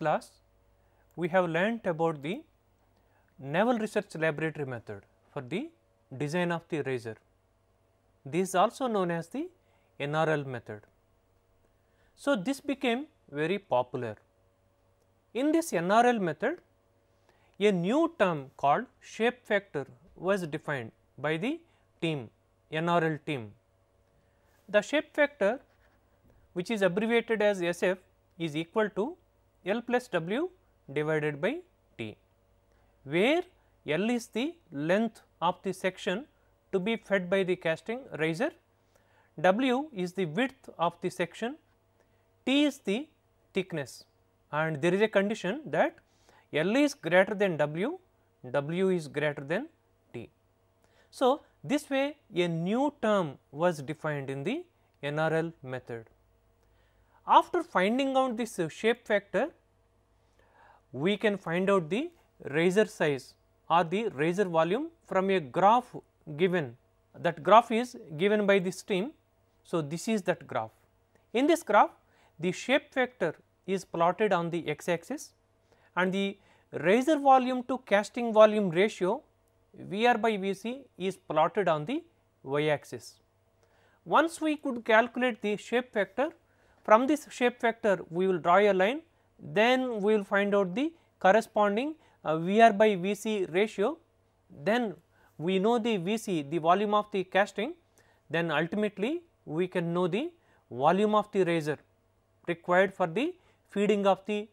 class we have learnt about the Naval Research Laboratory method for the design of the razor. This is also known as the NRL method. So, this became very popular. In this NRL method, a new term called shape factor was defined by the team, NRL team. The shape factor which is abbreviated as SF is equal to L plus W divided by T, where L is the length of the section to be fed by the casting riser, W is the width of the section, T is the thickness and there is a condition that L is greater than W, W is greater than T. So, this way a new term was defined in the NRL method. After finding out this shape factor, we can find out the razor size or the razor volume from a graph given that graph is given by the stream. So, this is that graph. In this graph the shape factor is plotted on the x axis and the razor volume to casting volume ratio VR by VC is plotted on the y axis. Once we could calculate the shape factor, from this shape factor we will draw a line then we will find out the corresponding uh, VR by VC ratio, then we know the VC the volume of the casting, then ultimately we can know the volume of the razor required for the feeding of the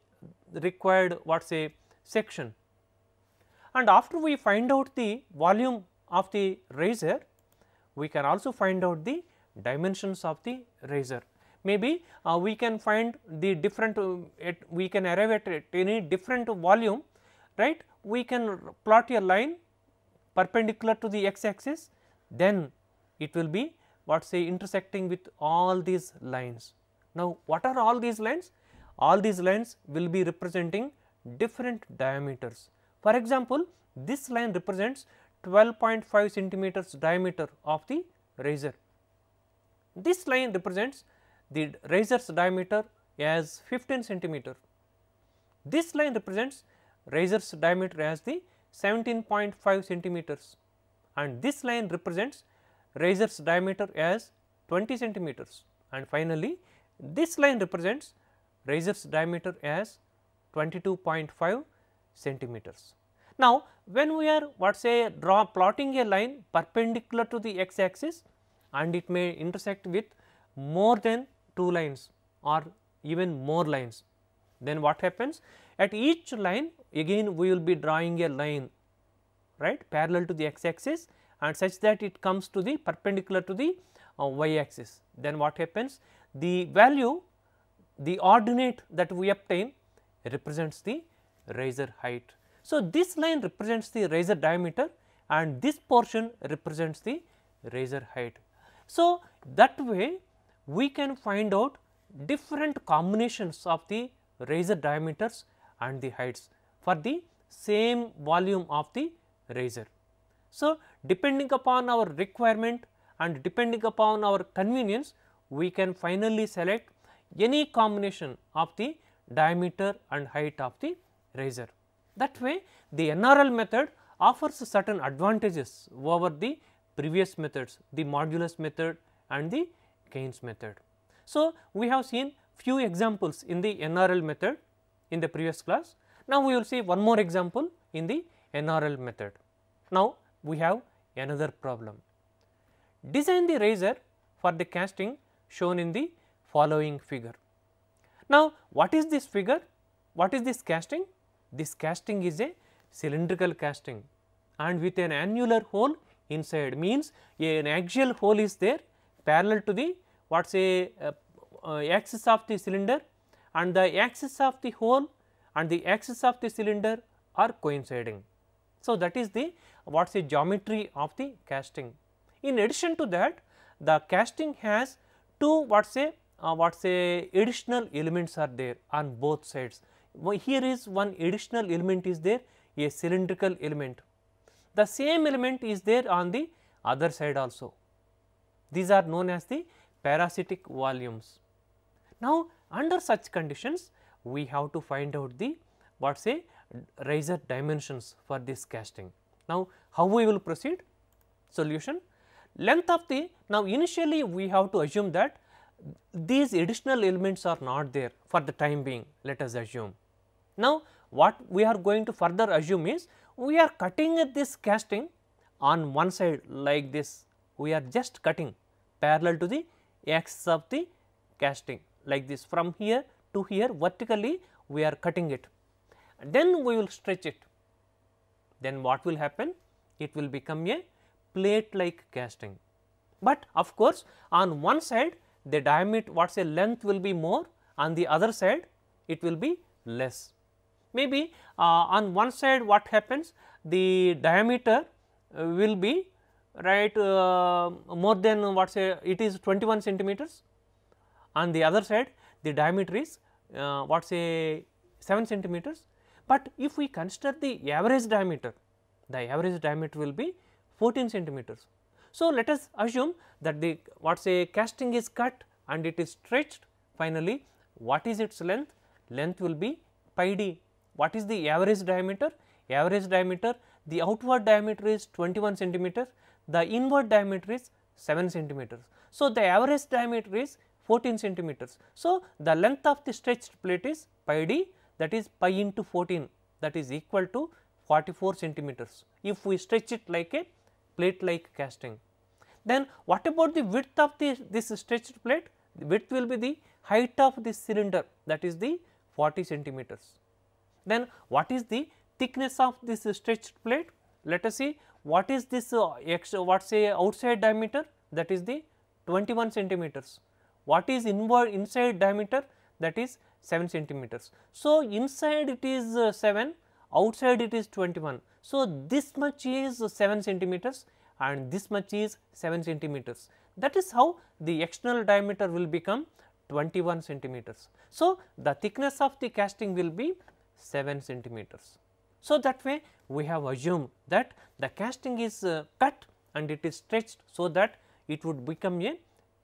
required what say section. And after we find out the volume of the razor, we can also find out the dimensions of the razor maybe uh, we can find the different um, we can arrive at any different volume right we can plot a line perpendicular to the x axis then it will be what say intersecting with all these lines. Now, what are all these lines? All these lines will be representing different diameters. For example, this line represents 12.5 centimeters diameter of the razor. This line represents the riser's diameter as 15 centimeter. This line represents riser's diameter as the 17.5 centimeters and this line represents riser's diameter as 20 centimeters and finally, this line represents riser's diameter as 22.5 centimeters. Now, when we are what say draw plotting a line perpendicular to the x axis and it may intersect with more than 2 lines or even more lines. Then what happens? At each line again we will be drawing a line right parallel to the x axis and such that it comes to the perpendicular to the uh, y axis. Then what happens? The value the ordinate that we obtain represents the razor height. So, this line represents the razor diameter and this portion represents the razor height. So, that way we can find out different combinations of the razor diameters and the heights for the same volume of the razor. So, depending upon our requirement and depending upon our convenience, we can finally select any combination of the diameter and height of the razor. That way, the NRL method offers certain advantages over the previous methods, the modulus method and the Keynes method. So, we have seen few examples in the NRL method in the previous class. Now, we will see one more example in the NRL method. Now, we have another problem. Design the riser for the casting shown in the following figure. Now, what is this figure? What is this casting? This casting is a cylindrical casting and with an annular hole inside means an axial hole is there parallel to the what say uh, uh, axis of the cylinder and the axis of the hole and the axis of the cylinder are coinciding. So, that is the what is a geometry of the casting. In addition to that the casting has two what say uh, what say additional elements are there on both sides. Here is one additional element is there a cylindrical element. The same element is there on the other side also. These are known as the parasitic volumes. Now, under such conditions we have to find out the what say riser dimensions for this casting. Now, how we will proceed? Solution length of the now initially we have to assume that these additional elements are not there for the time being let us assume. Now, what we are going to further assume is we are cutting this casting on one side like this we are just cutting parallel to the axis of the casting like this from here to here vertically we are cutting it. then we will stretch it. Then what will happen? It will become a plate like casting. But of course, on one side the diameter what say length will be more on the other side it will be less. Maybe uh, on one side what happens the diameter uh, will be right uh, more than uh, what say it is 21 centimeters. On the other side the diameter is uh, what say 7 centimeters, but if we consider the average diameter the average diameter will be 14 centimeters. So, let us assume that the what say casting is cut and it is stretched finally what is its length? Length will be pi d. What is the average diameter? Average diameter the outward diameter is 21 centimeter the inward diameter is 7 centimeters. So, the average diameter is 14 centimeters. So, the length of the stretched plate is pi d that is pi into 14 that is equal to 44 centimeters if we stretch it like a plate like casting. Then what about the width of the, this stretched plate? The width will be the height of this cylinder that is the 40 centimeters. Then what is the thickness of this stretched plate? Let us see what is this uh, ex, outside diameter that is the 21 centimeters what is inward inside diameter that is 7 centimeters so inside it is uh, 7 outside it is 21 so this much is 7 centimeters and this much is 7 centimeters that is how the external diameter will become 21 centimeters so the thickness of the casting will be 7 centimeters so that way we have assumed that the casting is uh, cut and it is stretched so that it would become a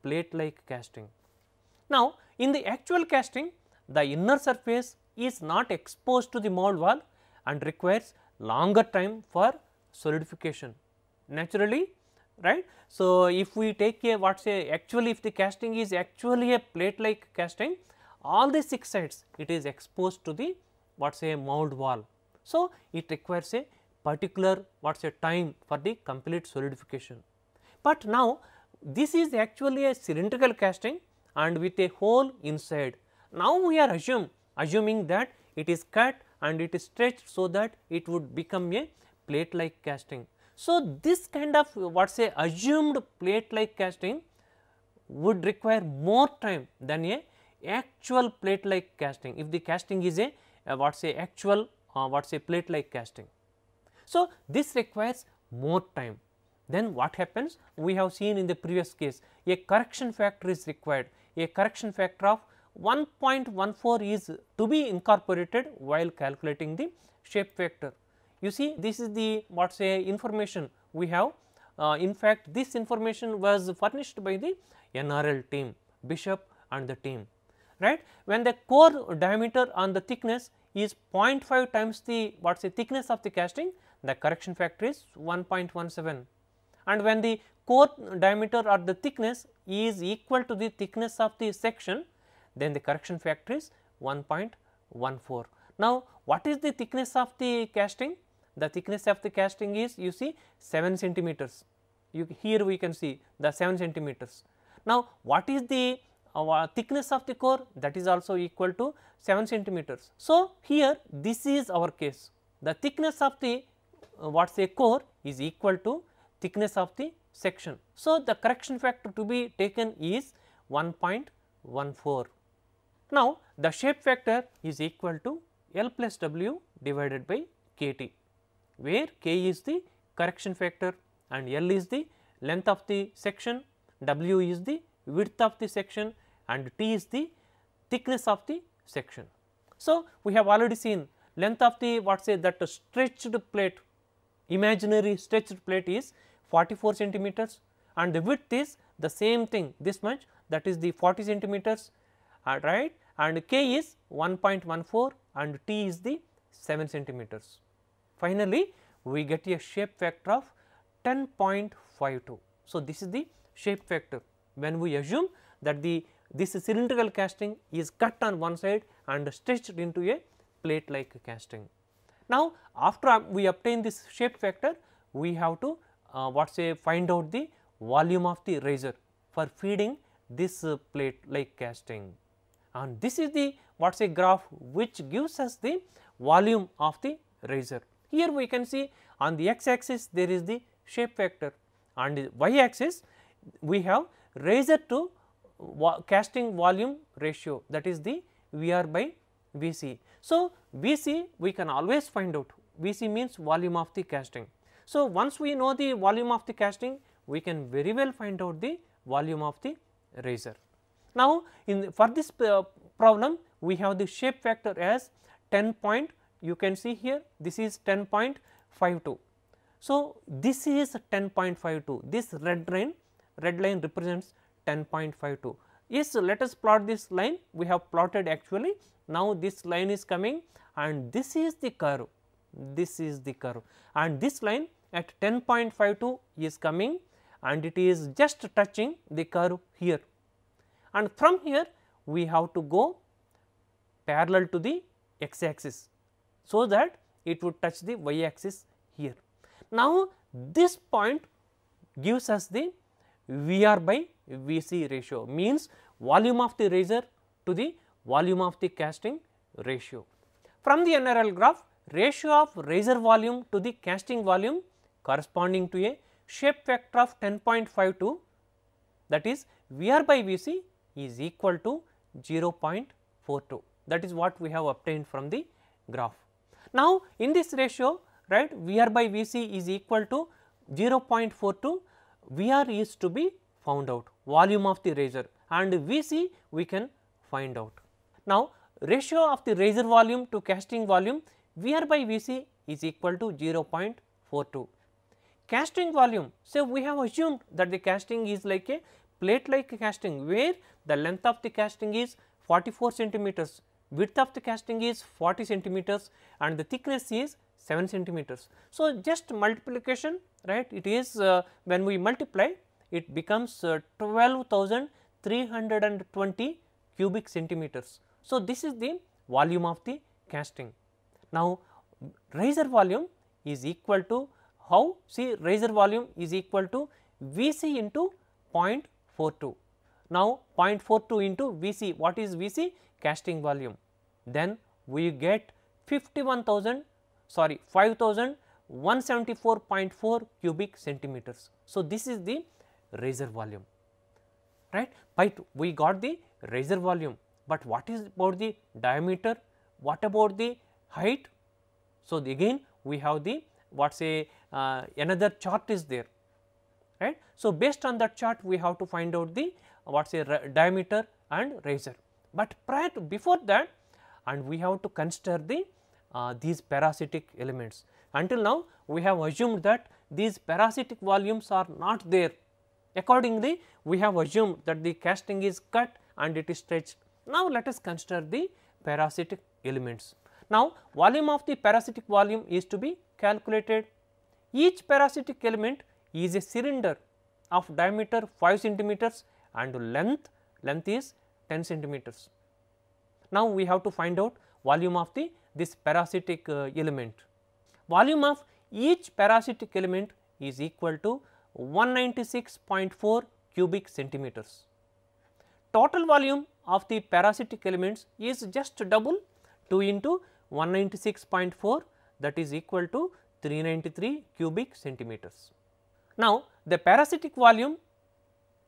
plate like casting. Now, in the actual casting the inner surface is not exposed to the mold wall and requires longer time for solidification naturally right. So, if we take a what say actually if the casting is actually a plate like casting all the 6 sides it is exposed to the what say mold wall so, it requires a particular what is a time for the complete solidification. But now, this is actually a cylindrical casting and with a hole inside. Now, we are assume assuming that it is cut and it is stretched so that it would become a plate like casting. So, this kind of what say assumed plate like casting would require more time than a actual plate like casting if the casting is a uh, what say actual uh, what say plate like casting. So, this requires more time. Then what happens? We have seen in the previous case a correction factor is required, a correction factor of 1.14 is to be incorporated while calculating the shape factor. You see this is the what say information we have. Uh, in fact, this information was furnished by the NRL team, Bishop and the team, right. When the core diameter and the thickness is 0.5 times the what is the thickness of the casting, the correction factor is 1.17 and when the core diameter or the thickness is equal to the thickness of the section, then the correction factor is 1.14. Now, what is the thickness of the casting? The thickness of the casting is you see 7 centimeters. You, here we can see the 7 centimeters. Now, what is the uh, thickness of the core that is also equal to 7 centimeters. So, here this is our case the thickness of the uh, what say core is equal to thickness of the section. So, the correction factor to be taken is 1.14. Now, the shape factor is equal to L plus W divided by k t where k is the correction factor and L is the length of the section, W is the width of the section and T is the thickness of the section. So, we have already seen length of the what say that stretched plate imaginary stretched plate is 44 centimeters and the width is the same thing this much that is the 40 centimeters uh, right and k is 1.14 and t is the 7 centimeters. Finally, we get a shape factor of 10.52. So, this is the shape factor when we assume that the this cylindrical casting is cut on one side and stretched into a plate like casting. Now, after we obtain this shape factor, we have to uh, what say find out the volume of the razor for feeding this uh, plate like casting. And this is the what say graph which gives us the volume of the razor. Here we can see on the x axis there is the shape factor and the y axis we have razor to casting volume ratio that is the VR by VC. So, VC we can always find out VC means volume of the casting. So, once we know the volume of the casting we can very well find out the volume of the razor. Now, in for this uh, problem we have the shape factor as 10 point you can see here this is 10.52. So, this is 10.52 this red line red line represents 10.52. Yes, let us plot this line we have plotted actually now this line is coming and this is the curve, this is the curve and this line at 10.52 is coming and it is just touching the curve here. And from here we have to go parallel to the x axis, so that it would touch the y axis here. Now, this point gives us the VR by VC ratio means volume of the razor to the volume of the casting ratio. From the NRL graph, ratio of razor volume to the casting volume corresponding to a shape factor of 10.52 that is VR by VC is equal to 0.42 that is what we have obtained from the graph. Now, in this ratio right VR by VC is equal to 0.42 VR is to be found out volume of the razor and VC we can find out. Now, ratio of the razor volume to casting volume VR by VC is equal to 0.42. Casting volume, so we have assumed that the casting is like a plate like casting where the length of the casting is 44 centimeters, width of the casting is 40 centimeters and the thickness is 7 centimeters. So, just multiplication right it is uh, when we multiply it becomes uh, 12,320 cubic centimeters. So, this is the volume of the casting. Now, riser volume is equal to how see riser volume is equal to V c into 0.42. Now, 0.42 into V c what is V c casting volume then we get 51,000 sorry 5174.4 cubic centimeters. So, this is the razor volume right but we got the razor volume, but what is about the diameter what about the height. So, the again we have the what say uh, another chart is there right. So, based on that chart we have to find out the what say diameter and razor, but prior to before that and we have to consider the uh, these parasitic elements. Until now we have assumed that these parasitic volumes are not there. Accordingly, we have assumed that the casting is cut and it is stretched. Now, let us consider the parasitic elements. Now, volume of the parasitic volume is to be calculated. Each parasitic element is a cylinder of diameter 5 centimeters and length, length is 10 centimeters. Now, we have to find out volume of the this parasitic uh, element. Volume of each parasitic element is equal to 196.4 cubic centimeters. Total volume of the parasitic elements is just double 2 into 196.4 that is equal to 393 cubic centimeters. Now, the parasitic volume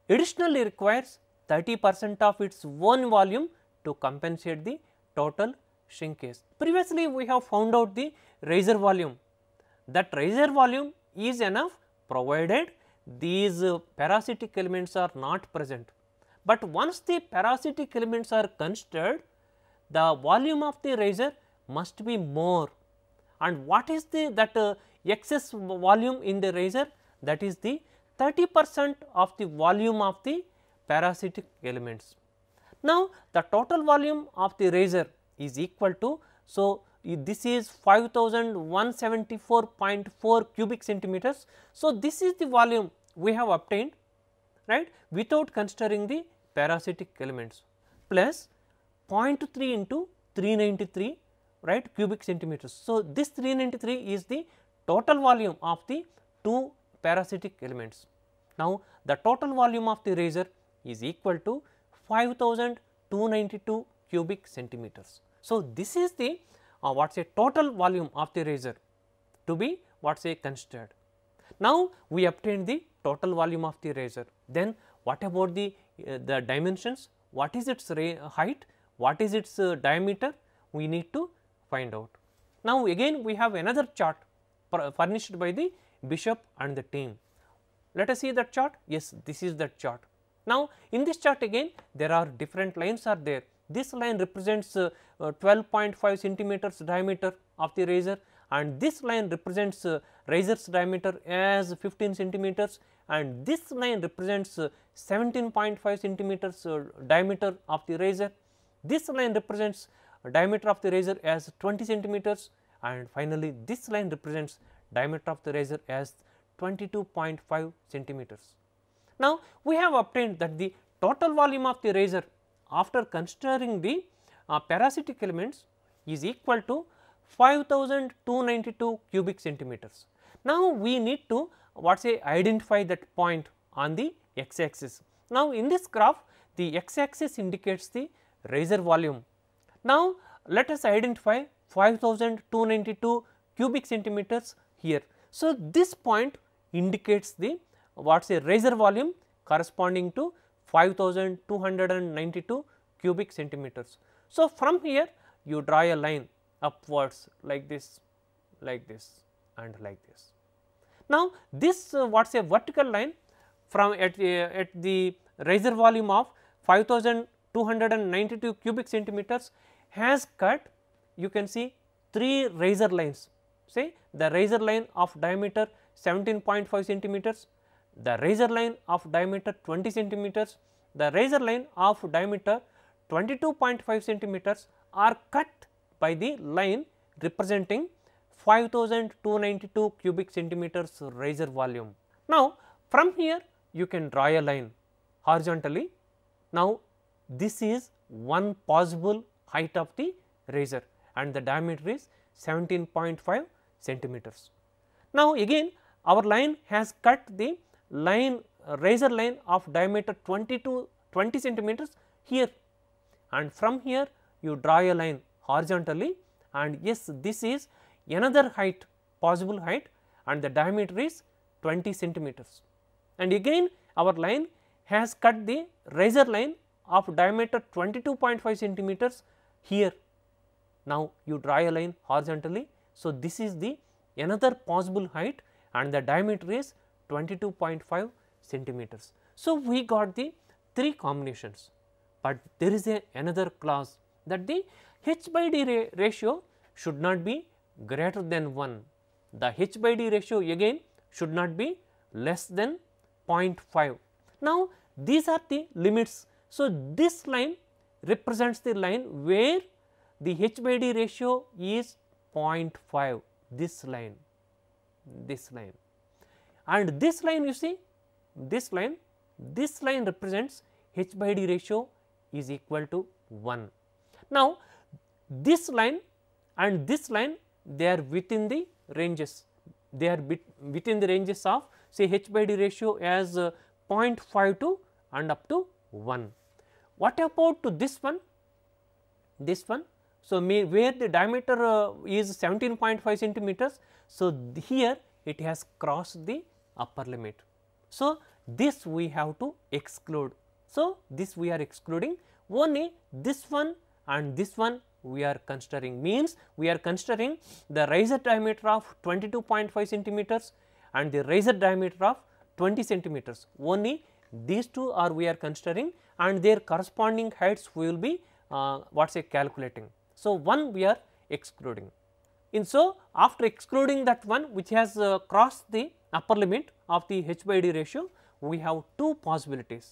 additionally requires 30 percent of its own volume to compensate the total shrinkage. Previously, we have found out the riser volume. That riser volume is enough provided these uh, parasitic elements are not present. But once the parasitic elements are considered, the volume of the riser must be more. And what is the that uh, excess volume in the riser? That is the 30 percent of the volume of the parasitic elements. Now, the total volume of the riser is equal to. So, this is 5174.4 cubic centimeters. So, this is the volume we have obtained right without considering the parasitic elements plus 0.3 into 393 right cubic centimeters. So, this 393 is the total volume of the two parasitic elements. Now, the total volume of the razor is equal to 5292 cubic centimeters. So, this is the uh, what is a total volume of the razor to be what is a considered. Now, we obtain the total volume of the razor then what about the, uh, the dimensions, what is its height, what is its uh, diameter we need to find out. Now, again we have another chart furnished by the bishop and the team. Let us see that chart, yes this is that chart. Now, in this chart again there are different lines are there this line represents 12.5 uh, uh, centimeters diameter of the razor and this line represents uh, razor's diameter as 15 centimeters and this line represents 17.5 centimeters diameter of the razor. This line represents diameter of the razor as 20 centimeters and finally, this line represents diameter of the razor as 22.5 centimeters. Now, we have obtained that the total volume of the razor after considering the uh, parasitic elements is equal to 5292 cubic centimeters. Now, we need to what say identify that point on the x axis. Now, in this graph the x axis indicates the riser volume. Now, let us identify 5292 cubic centimeters here. So, this point indicates the what say riser volume corresponding to 5292 cubic centimeters. So, from here you draw a line upwards like this, like this and like this. Now, this uh, what is a vertical line from at, uh, at the riser volume of 5292 cubic centimeters has cut you can see 3 riser lines say the riser line of diameter 17.5 centimeters the razor line of diameter 20 centimeters, the razor line of diameter 22.5 centimeters are cut by the line representing 5292 cubic centimeters razor volume. Now, from here you can draw a line horizontally. Now, this is one possible height of the razor and the diameter is 17.5 centimeters. Now, again our line has cut the line razor line of diameter 20 to 20 centimeters here and from here you draw a line horizontally and yes this is another height possible height and the diameter is 20 centimeters. And again our line has cut the razor line of diameter 22.5 centimeters here. Now, you draw a line horizontally. So, this is the another possible height and the diameter is 22.5 centimeters. So, we got the three combinations, but there is a another clause that the h by d ra ratio should not be greater than 1. The h by d ratio again should not be less than 0.5. Now, these are the limits. So, this line represents the line where the h by d ratio is 0.5 this line this line and this line you see this line this line represents h by d ratio is equal to 1. Now, this line and this line they are within the ranges they are within the ranges of say h by d ratio as uh, to and up to 1. What about to this one? This one. So, may, where the diameter uh, is 17.5 centimeters. So, here it has crossed the upper limit. So, this we have to exclude. So, this we are excluding only this one and this one we are considering means we are considering the riser diameter of 22.5 centimeters and the riser diameter of 20 centimeters only these two are we are considering and their corresponding heights we will be uh, what say calculating. So, one we are excluding. In so, after excluding that one which has uh, crossed the upper limit of the h by d ratio, we have two possibilities.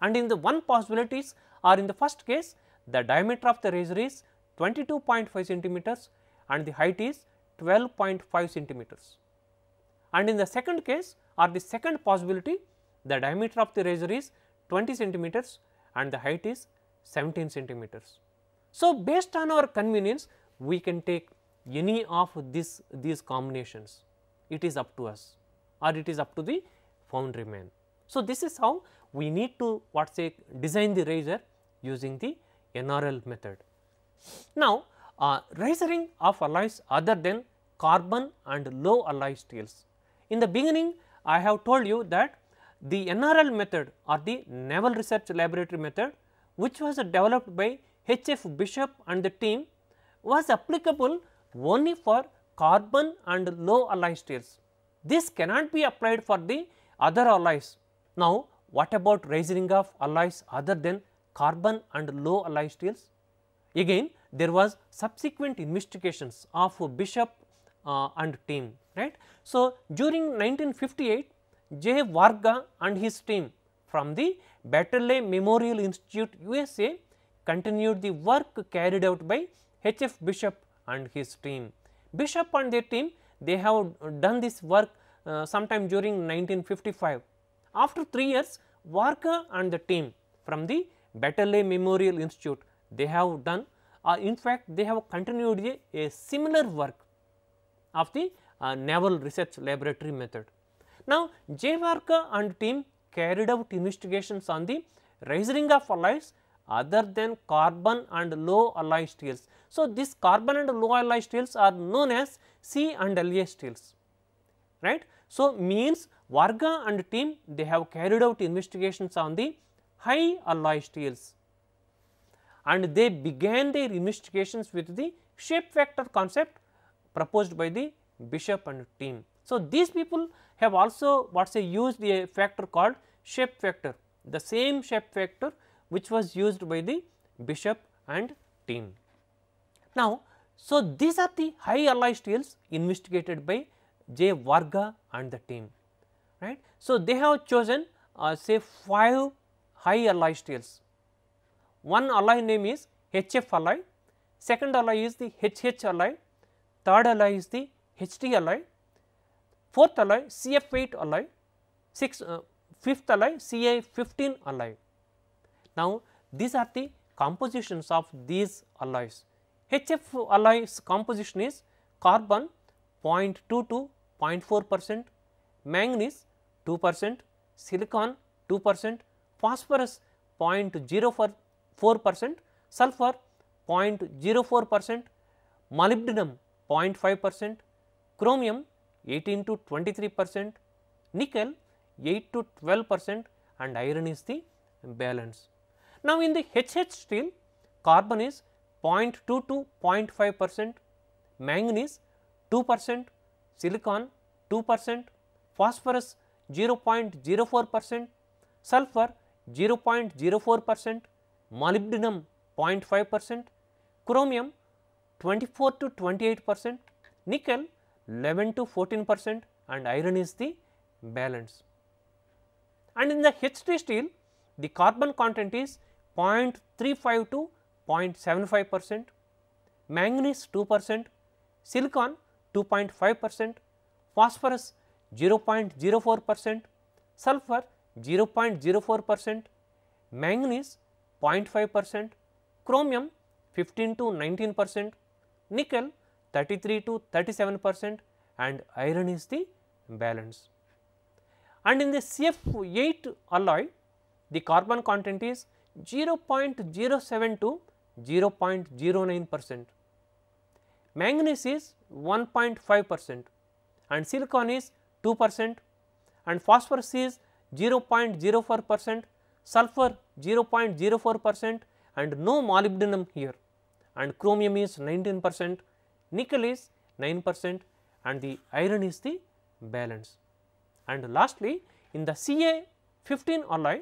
And in the one possibilities are in the first case, the diameter of the razor is 22.5 centimeters and the height is 12.5 centimeters. And in the second case or the second possibility, the diameter of the razor is 20 centimeters and the height is 17 centimeters. So, based on our convenience, we can take any of this these combinations it is up to us or it is up to the foundry man. So, this is how we need to what say design the riser using the NRL method. Now, uh, risering of alloys other than carbon and low alloy steels. In the beginning I have told you that the NRL method or the Naval Research Laboratory method which was developed by H. F. Bishop and the team was applicable only for carbon and low alloy steels. This cannot be applied for the other alloys. Now, what about raising of alloys other than carbon and low alloy steels? Again, there was subsequent investigations of Bishop uh, and team, right. So, during 1958, J. Varga and his team from the Batterley Memorial Institute USA continued the work carried out by H. F. Bishop and his team. Bishop and their team they have done this work uh, sometime during 1955. After 3 years Walker and the team from the Batterley Memorial Institute they have done uh, in fact they have continued a, a similar work of the uh, Naval Research Laboratory method. Now, J. Walker and team carried out investigations on the raising of alloys other than carbon and low alloy steels. So, these carbon and low alloy steels are known as C and LA steels, right. So, means Varga and team they have carried out investigations on the high alloy steels and they began their investigations with the shape factor concept proposed by the Bishop and team. So, these people have also what say used a factor called shape factor, the same shape factor which was used by the Bishop and team. Now, so these are the high alloy steels investigated by J. Varga and the team, right. So, they have chosen uh, say 5 high alloy steels. One alloy name is HF alloy, second alloy is the HH alloy, third alloy is the HT alloy, fourth alloy CF8 alloy, sixth, uh, fifth alloy Ca15 alloy. Now, these are the compositions of these alloys. HF alloys composition is carbon 0.2 to 0.4 percent, manganese 2 percent, silicon 2 percent, phosphorus 0.04 percent, sulfur 0.04 percent, molybdenum 0.5 percent, chromium 18 to 23 percent, nickel 8 to 12 percent and iron is the balance. Now, in the HH steel carbon is 0.2 to 0.5 percent, manganese 2 percent, silicon 2 percent, phosphorus 0.04 percent, sulfur 0.04 percent, molybdenum 0.5 percent, chromium 24 to 28 percent, nickel 11 to 14 percent and iron is the balance. And in the H3 steel, the carbon content is 0.35 to 0.75 percent, manganese 2 percent, silicon 2.5 percent, phosphorus 0.04 percent, sulfur 0.04 percent, manganese 0.5 percent, chromium 15 to 19 percent, nickel 33 to 37 percent and iron is the balance. And in the CF8 alloy, the carbon content is 0.072 0.09 percent, manganese is 1.5 percent and silicon is 2 percent and phosphorus is 0.04 percent, sulfur 0.04 percent and no molybdenum here and chromium is 19 percent, nickel is 9 percent and the iron is the balance. And lastly, in the Ca 15 alloy,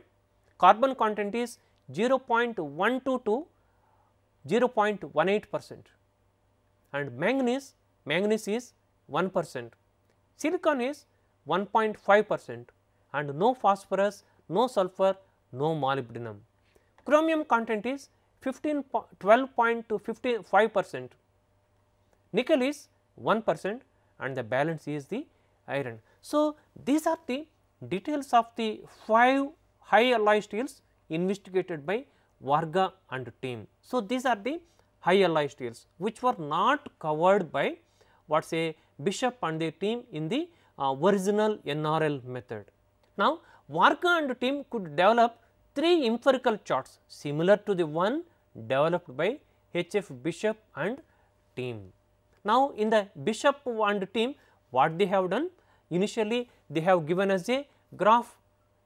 carbon content is 0.122 0.18 percent and manganese manganese is 1 percent, silicon is 1.5 percent and no phosphorus, no sulfur, no molybdenum. Chromium content is 15 12 to 5 percent, nickel is 1 percent and the balance is the iron. So, these are the details of the 5 high alloy steels investigated by Varga and team. So, these are the high alloy steels which were not covered by what say Bishop and the team in the uh, original NRL method. Now, Varka and team could develop three empirical charts similar to the one developed by H.F. Bishop and team. Now, in the Bishop and team what they have done? Initially they have given us a graph.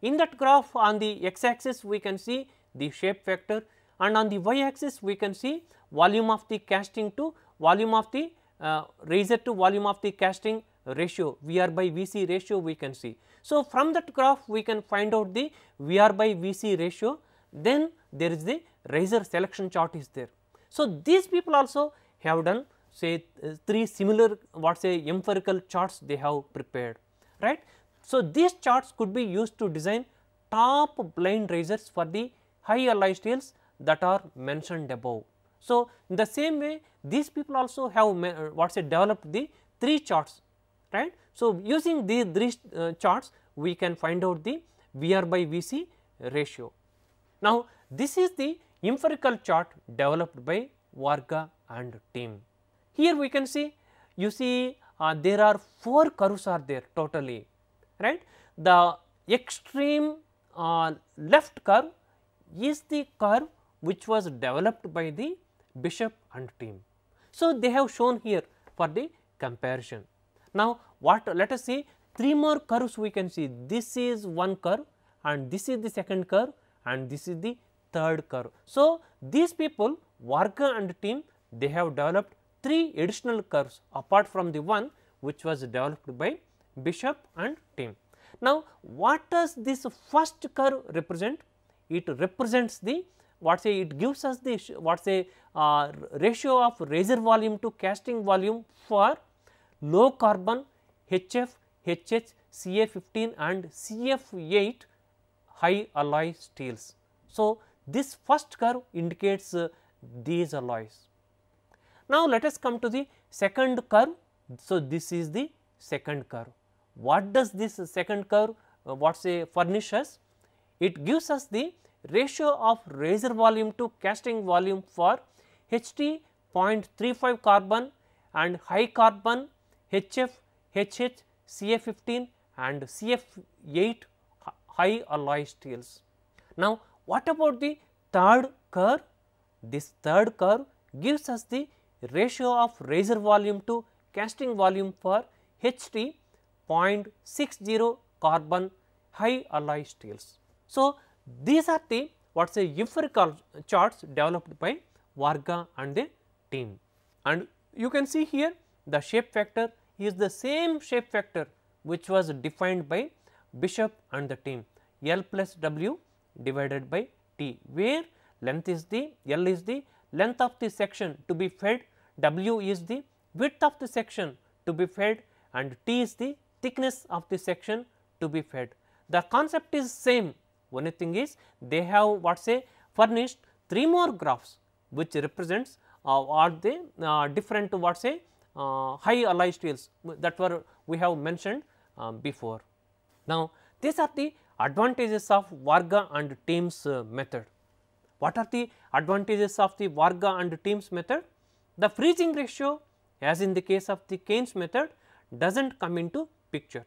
In that graph on the x axis we can see the shape factor, and on the y axis we can see volume of the casting to volume of the uh, razor to volume of the casting ratio VR by VC ratio we can see. So, from that graph we can find out the VR by VC ratio then there is the razor selection chart is there. So, these people also have done say uh, three similar what say empirical charts they have prepared right. So, these charts could be used to design top blind razors for the high alloy steels that are mentioned above. So, in the same way these people also have uh, what's it developed the three charts right. So, using these three uh, charts we can find out the VR by VC ratio. Now, this is the empirical chart developed by Varga and team. Here we can see you see uh, there are 4 curves are there totally right. The extreme uh, left curve is the curve which was developed by the Bishop and team. So, they have shown here for the comparison. Now, what let us see three more curves we can see this is one curve and this is the second curve and this is the third curve. So, these people Varga and team they have developed three additional curves apart from the one which was developed by Bishop and team. Now, what does this first curve represent? It represents the what say it gives us the what say uh, ratio of razor volume to casting volume for low carbon HF, HH, CA15 and CF8 high alloy steels. So, this first curve indicates uh, these alloys. Now, let us come to the second curve. So, this is the second curve. What does this second curve uh, what say furnish us? It gives us the ratio of razor volume to casting volume for HT 0.35 carbon and high carbon HF, HH, CF15 and CF8 high alloy steels. Now, what about the third curve? This third curve gives us the ratio of razor volume to casting volume for HT 0.60 carbon high alloy steels. So, these are the what is the empirical charts developed by Varga and the team. And you can see here the shape factor is the same shape factor which was defined by Bishop and the team L plus W divided by T where length is the L is the length of the section to be fed, W is the width of the section to be fed and T is the thickness of the section to be fed. The concept is same one thing is they have what say furnished three more graphs which represents uh, are the uh, different what say uh, high alloy steels that were we have mentioned uh, before. Now, these are the advantages of Varga and Teams uh, method. What are the advantages of the Varga and Teams method? The freezing ratio as in the case of the Keynes method does not come into picture.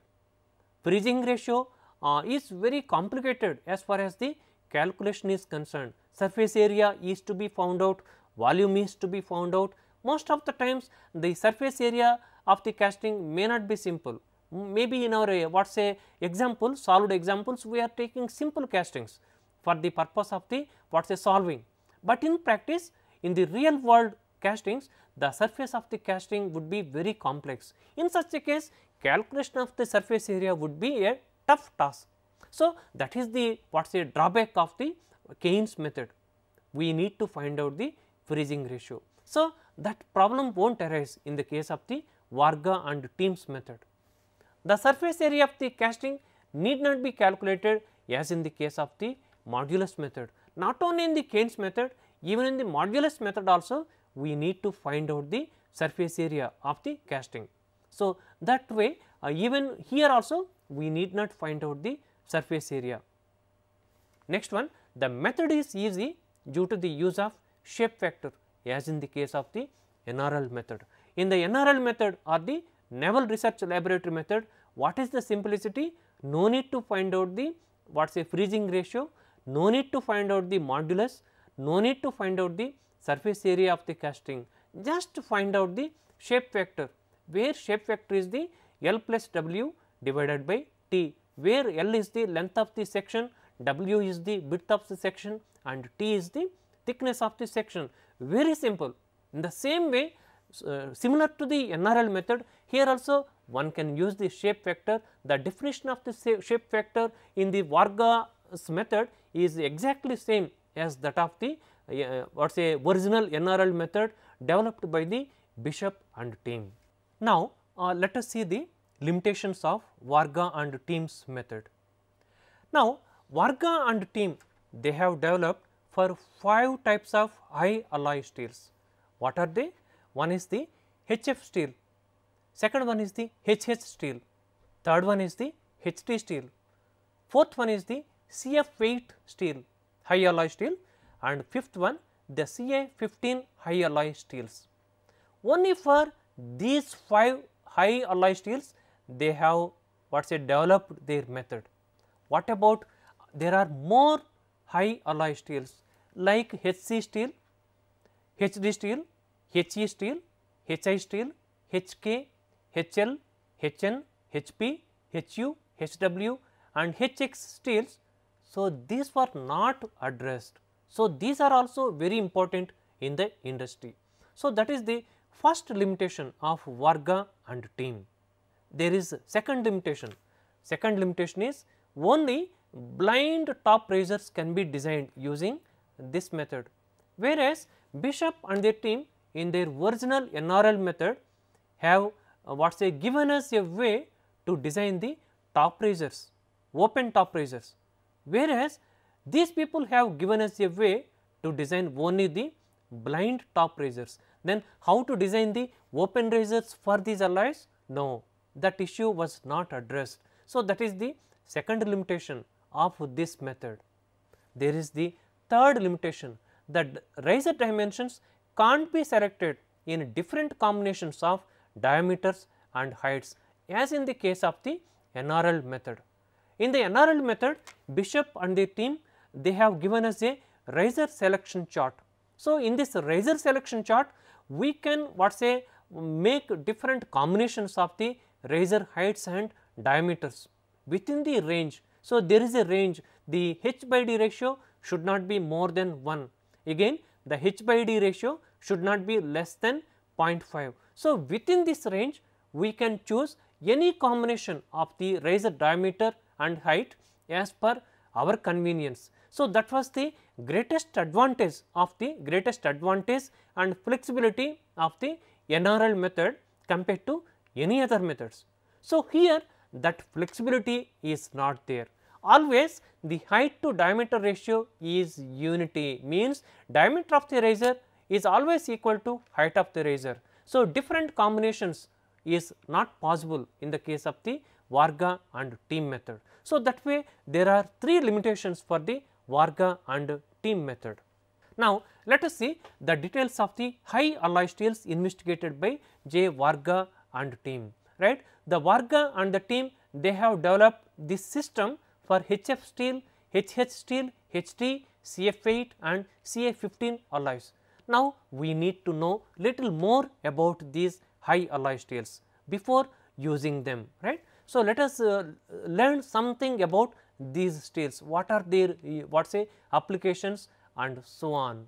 Freezing ratio uh, is very complicated as far as the calculation is concerned. Surface area is to be found out, volume is to be found out. Most of the times the surface area of the casting may not be simple. Maybe in our uh, what say example solid examples we are taking simple castings for the purpose of the what say solving. But in practice in the real world castings the surface of the casting would be very complex. In such a case calculation of the surface area would be a tough task. So, that is the what is the drawback of the Keynes method. We need to find out the freezing ratio. So, that problem will not arise in the case of the Varga and Teams method. The surface area of the casting need not be calculated as in the case of the modulus method. Not only in the Keynes method, even in the modulus method also we need to find out the surface area of the casting. So, that way uh, even here also we need not find out the surface area. Next one the method is easy due to the use of shape factor as in the case of the NRL method. In the NRL method or the Naval Research Laboratory method what is the simplicity? No need to find out the what is a freezing ratio, no need to find out the modulus, no need to find out the surface area of the casting, just find out the shape factor where shape factor is the L plus W divided by t where L is the length of the section, W is the width of the section and T is the thickness of the section. Very simple. In the same way, uh, similar to the NRL method, here also one can use the shape factor. The definition of the shape factor in the Varga's method is exactly same as that of the uh, what uh, say original NRL method developed by the Bishop and team. Now, uh, let us see the limitations of Varga and teams method. Now, Varga and team they have developed for 5 types of high alloy steels. What are they? One is the HF steel, second one is the HH steel, third one is the HT steel, fourth one is the CF8 steel, high alloy steel and fifth one the CA15 high alloy steels. Only for these 5 high alloy steels they have what say developed their method. What about there are more high alloy steels like HC steel, HD steel, HE steel, HI steel, HK, HL, HN, HP, HU, HW and HX steels. So, these were not addressed. So, these are also very important in the industry. So, that is the first limitation of Varga and team there is second limitation. Second limitation is only blind top raisers can be designed using this method. Whereas, Bishop and their team in their original NRL method have uh, what say given us a way to design the top raisers, open top raisers. Whereas, these people have given us a way to design only the blind top raisers. Then how to design the open raisers for these allies? No, that issue was not addressed. So, that is the second limitation of this method. There is the third limitation that riser dimensions can't be selected in different combinations of diameters and heights as in the case of the NRL method. In the NRL method, Bishop and the team they have given us a riser selection chart. So, in this riser selection chart, we can what say make different combinations of the riser heights and diameters within the range. So, there is a range the h by d ratio should not be more than 1. Again the h by d ratio should not be less than 0.5. So, within this range we can choose any combination of the riser diameter and height as per our convenience. So, that was the greatest advantage of the greatest advantage and flexibility of the NRL method compared to any other methods. So, here that flexibility is not there. Always the height to diameter ratio is unity means diameter of the razor is always equal to height of the razor. So, different combinations is not possible in the case of the Varga and team method. So, that way there are three limitations for the Varga and team method. Now, let us see the details of the high alloy steels investigated by J. Varga and team right. The Varga and the team they have developed this system for HF steel, HH steel, HT, CF8 and CF15 alloys. Now, we need to know little more about these high alloy steels before using them right. So, let us uh, learn something about these steels, what are their uh, what say applications and so on.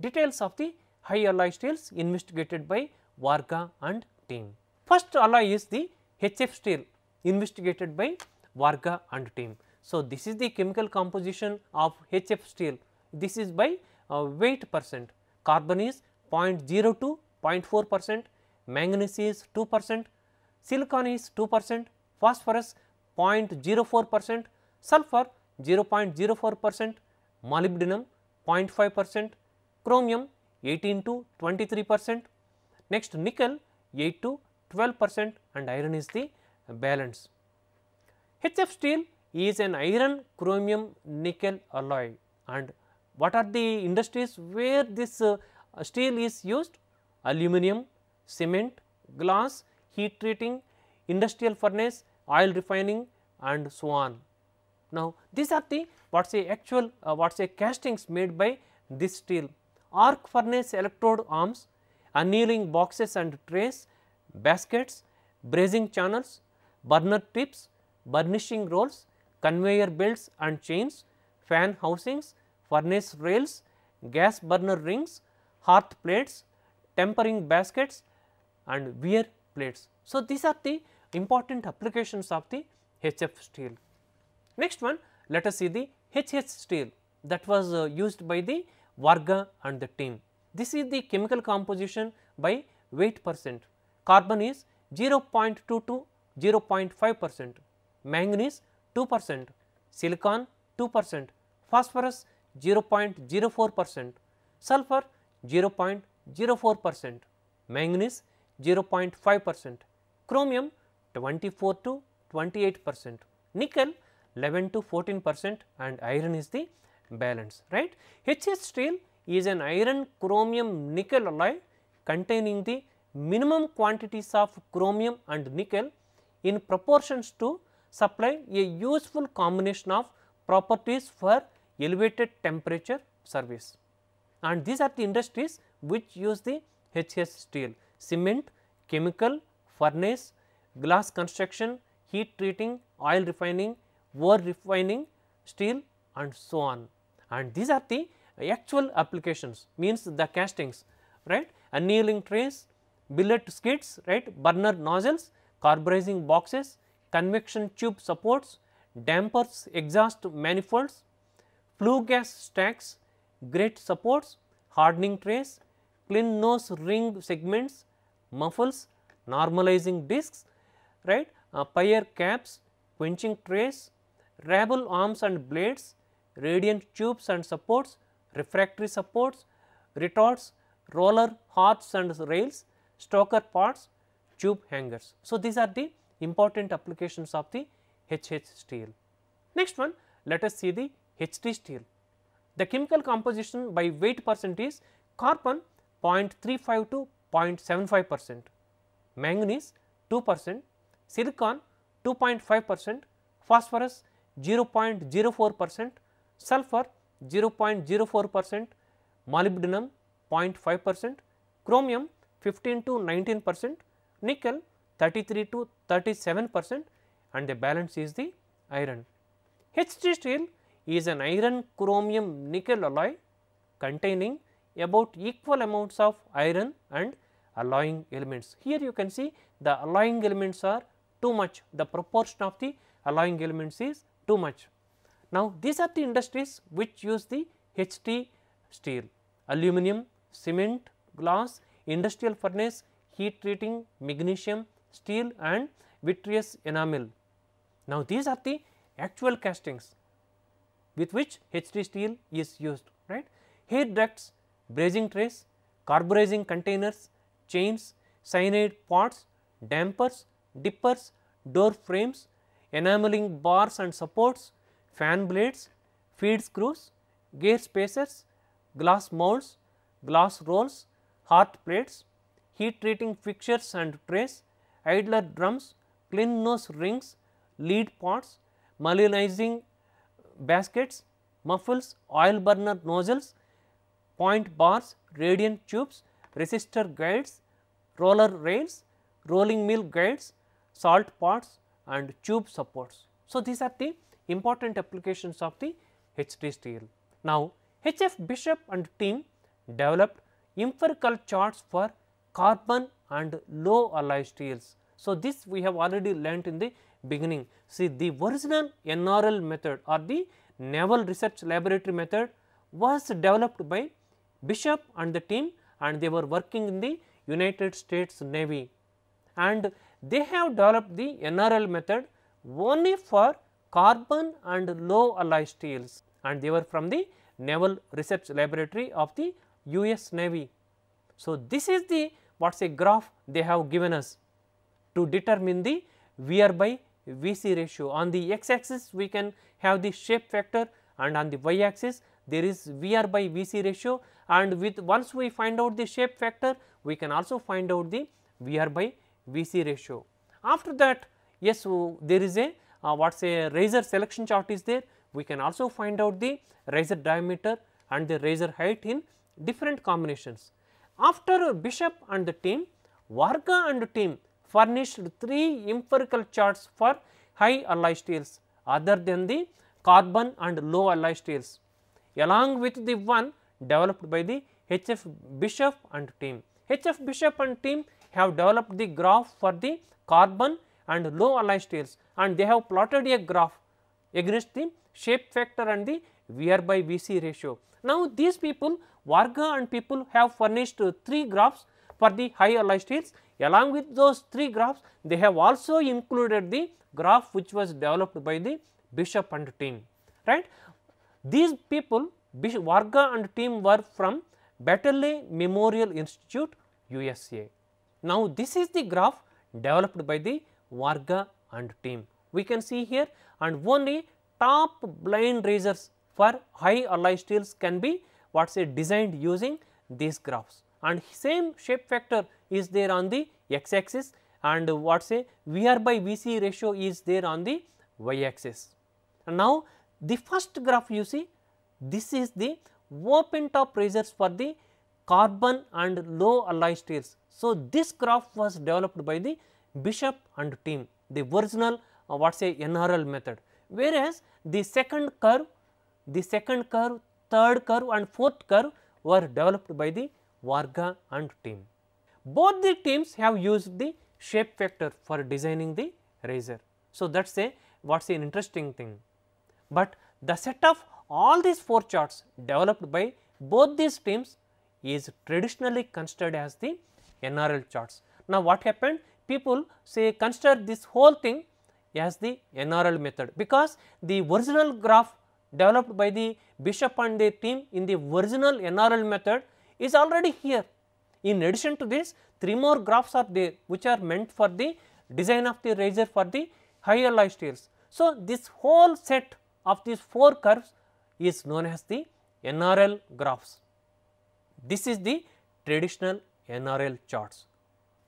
Details of the high alloy steels investigated by Varga and team. First alloy is the HF steel investigated by Varga and team. So, this is the chemical composition of HF steel. This is by uh, weight percent. Carbon is 0.02, 0.4 percent, manganese is 2 percent, silicon is 2 percent, phosphorus 0.04 percent, sulfur 0.04 percent, molybdenum 0.5 percent, chromium 18 to 23 percent, next nickel 8 to 12 percent and iron is the balance. HF steel is an iron chromium nickel alloy and what are the industries where this uh, steel is used? Aluminum, cement, glass, heat treating, industrial furnace, oil refining and so on. Now, these are the what say actual uh, what say castings made by this steel, arc furnace electrode arms, annealing boxes and trays, baskets, brazing channels, burner tips, burnishing rolls, conveyor belts and chains, fan housings, furnace rails, gas burner rings, hearth plates, tempering baskets and wear plates. So, these are the important applications of the HF steel. Next one let us see the HH steel that was uh, used by the Varga and the team. This is the chemical composition by weight percent carbon is 0.2 to 0.5 percent, manganese 2 percent, silicon 2 percent, phosphorus 0.04 percent, sulfur 0.04 percent, manganese 0.5 percent, chromium 24 to 28 percent, nickel 11 to 14 percent and iron is the balance right. HS steel is an iron chromium nickel alloy containing the minimum quantities of chromium and nickel in proportions to supply a useful combination of properties for elevated temperature service. And these are the industries which use the HS steel, cement, chemical, furnace, glass construction, heat treating, oil refining, ore refining, steel and so on. And these are the actual applications means the castings, right, annealing trays, billet skids, right, burner nozzles, carburizing boxes, convection tube supports, dampers, exhaust manifolds, flue gas stacks, grate supports, hardening trays, clean nose ring segments, muffles, normalizing discs, right, uh, pyre caps, quenching trays, rabble arms and blades, radiant tubes and supports, refractory supports, retorts, roller hearts and rails, stalker parts, tube hangers. So, these are the important applications of the HH steel. Next one, let us see the HT steel. The chemical composition by weight percent is carbon 0.35 to 0.75 percent, manganese 2 percent, silicon 2.5 percent, phosphorus 0.04 percent, sulfur 0.04 percent, molybdenum 0.5 percent, chromium 15 to 19 percent, nickel 33 to 37 percent and the balance is the iron. h steel is an iron chromium nickel alloy containing about equal amounts of iron and alloying elements. Here you can see the alloying elements are too much, the proportion of the alloying elements is too much. Now, these are the industries which use the HT steel, aluminum, cement, glass industrial furnace, heat treating, magnesium, steel and vitreous enamel. Now, these are the actual castings with which h steel is used, right. Heat ducts, brazing trays, carburizing containers, chains, cyanide pots, dampers, dippers, door frames, enameling bars and supports, fan blades, feed screws, gear spacers, glass moulds, glass rolls, Heat plates, heat treating fixtures and trays, idler drums, clean nose rings, lead pots, mullinizing baskets, muffles, oil burner nozzles, point bars, radiant tubes, resistor guides, roller rails, rolling mill guides, salt pots and tube supports. So, these are the important applications of the HT steel. Now, HF Bishop and team developed empirical charts for carbon and low alloy steels. So, this we have already learnt in the beginning. See the original NRL method or the Naval Research Laboratory method was developed by Bishop and the team and they were working in the United States Navy and they have developed the NRL method only for carbon and low alloy steels and they were from the Naval Research Laboratory of the US Navy. So, this is the what is a graph they have given us to determine the VR by VC ratio. On the x axis we can have the shape factor and on the y axis there is VR by VC ratio and with once we find out the shape factor we can also find out the VR by VC ratio. After that yes so there is a uh, what is a riser selection chart is there we can also find out the riser diameter and the riser height in different combinations. After bishop and the team, Varga and team furnished three empirical charts for high alloy steels other than the carbon and low alloy steels along with the one developed by the HF Bishop and team. HF Bishop and team have developed the graph for the carbon and low alloy steels and they have plotted a graph against the shape factor and the VR by VC ratio. Now, these people Varga and people have furnished three graphs for the high alloy steels. Along with those three graphs, they have also included the graph which was developed by the Bishop and team, right. These people, Varga and team were from Batterley Memorial Institute, USA. Now, this is the graph developed by the Varga and team. We can see here and only top blind razors for high alloy steels can be What's it designed using these graphs and same shape factor is there on the x axis and what say VR by VC ratio is there on the y axis. And now, the first graph you see this is the open top pressures for the carbon and low alloy steels. So, this graph was developed by the Bishop and team the original uh, what say NRL method whereas, the second curve the second curve third curve and fourth curve were developed by the Varga and team. Both the teams have used the shape factor for designing the razor. So, that is a what is an interesting thing, but the set of all these four charts developed by both these teams is traditionally considered as the NRL charts. Now, what happened? People say consider this whole thing as the NRL method because the original graph developed by the Bishop and their team in the original NRL method is already here. In addition to this, three more graphs are there which are meant for the design of the razor for the higher alloy steels. So, this whole set of these four curves is known as the NRL graphs. This is the traditional NRL charts.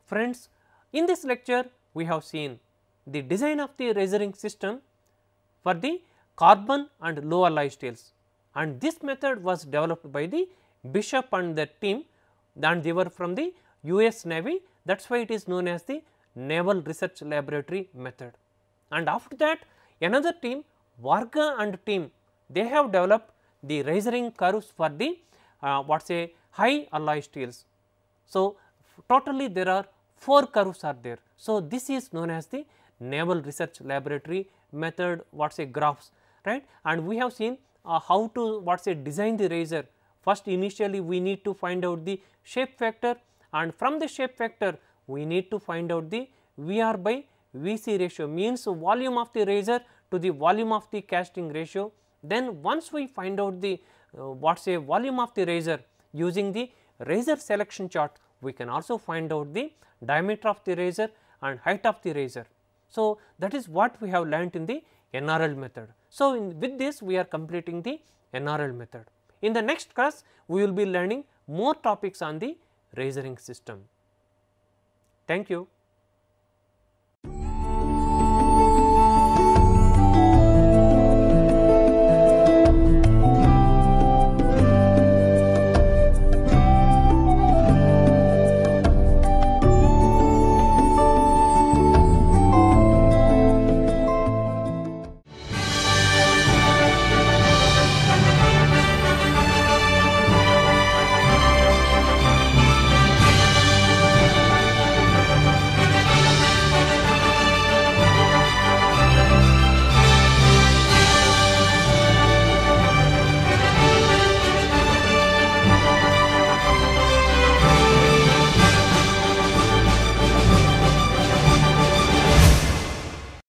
Friends, in this lecture we have seen the design of the razoring system for the carbon and lower steels, and this method was developed by the Bishop and the team and they were from the US Navy that is why it is known as the Naval Research Laboratory method. And after that another team Varga and team they have developed the raising curves for the uh, what say high alloy steels. So, totally there are 4 curves are there. So, this is known as the Naval Research Laboratory method what say graphs right and we have seen uh, how to what say design the razor first initially we need to find out the shape factor and from the shape factor we need to find out the VR by VC ratio means volume of the razor to the volume of the casting ratio. Then once we find out the uh, what say volume of the razor using the razor selection chart we can also find out the diameter of the razor and height of the razor. So, that is what we have learnt in the NRL method. So, in, with this we are completing the NRL method. In the next class we will be learning more topics on the razoring system. Thank you.